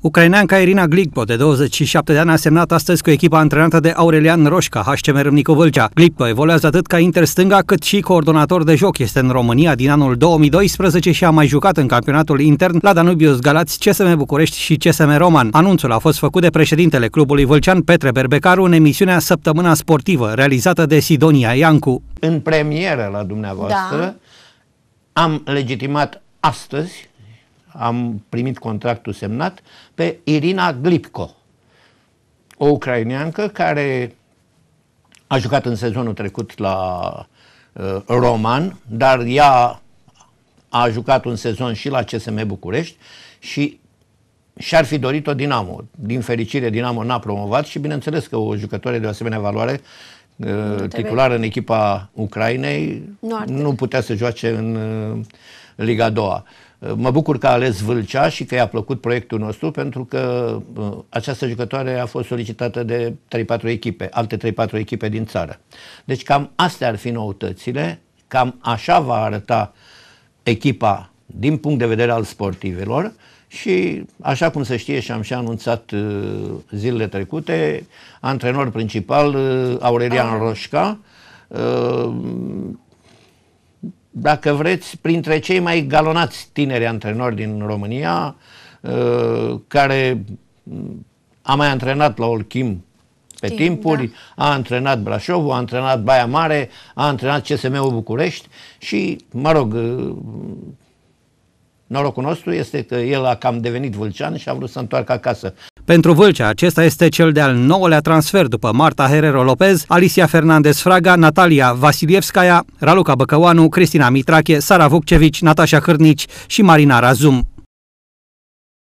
Ucraineanca Irina Gligpo, de 27 de ani, a semnat astăzi cu echipa antrenată de Aurelian Roșca, HCM Râmnicu Vâlcea. Gligpo evoluează atât ca stânga, cât și coordonator de joc. Este în România din anul 2012 și a mai jucat în campionatul intern la Danubius Galați, CSM București și CSM Roman. Anunțul a fost făcut de președintele clubului Vâlcean Petre Berbecaru în emisiunea Săptămâna Sportivă, realizată de Sidonia Iancu. În premieră la dumneavoastră da. am legitimat astăzi am primit contractul semnat pe Irina Glipko, o ucraineancă care a jucat în sezonul trecut la uh, Roman, dar ea a jucat un sezon și la CSM București și și-ar fi dorit-o Dinamo. Din fericire, Dinamo n-a promovat și bineînțeles că o jucătoare de o asemenea valoare uh, titulară în echipa Ucrainei nu, nu putea să joace în uh, Liga 2. Mă bucur că a ales Vâlcea și că i-a plăcut proiectul nostru pentru că uh, această jucătoare a fost solicitată de 3-4 echipe, alte 3-4 echipe din țară. Deci cam astea ar fi noutățile, cam așa va arăta echipa din punct de vedere al sportivelor și așa cum se știe și am și anunțat uh, zilele trecute, antrenor principal uh, Aurelian Roșca, dacă vreți, printre cei mai galonați tineri antrenori din România, uh, care mm, a mai antrenat la Olchim pe Timp, timpuri, da. a antrenat Brașovul, a antrenat Baia Mare, a antrenat CSM-ul București și, mă rog, uh, norocul nostru este că el a cam devenit vulcean și a vrut să întoarcă acasă. Pentru Vâlcea, acesta este cel de-al nouălea transfer după Marta Herrero Lopez, Alicia Fernandez Fraga, Natalia Vasilievskaya, Raluca Băcăoanu, Cristina Mitrache, Sara Vukcevici, Natasha Hârnici și Marina Razum.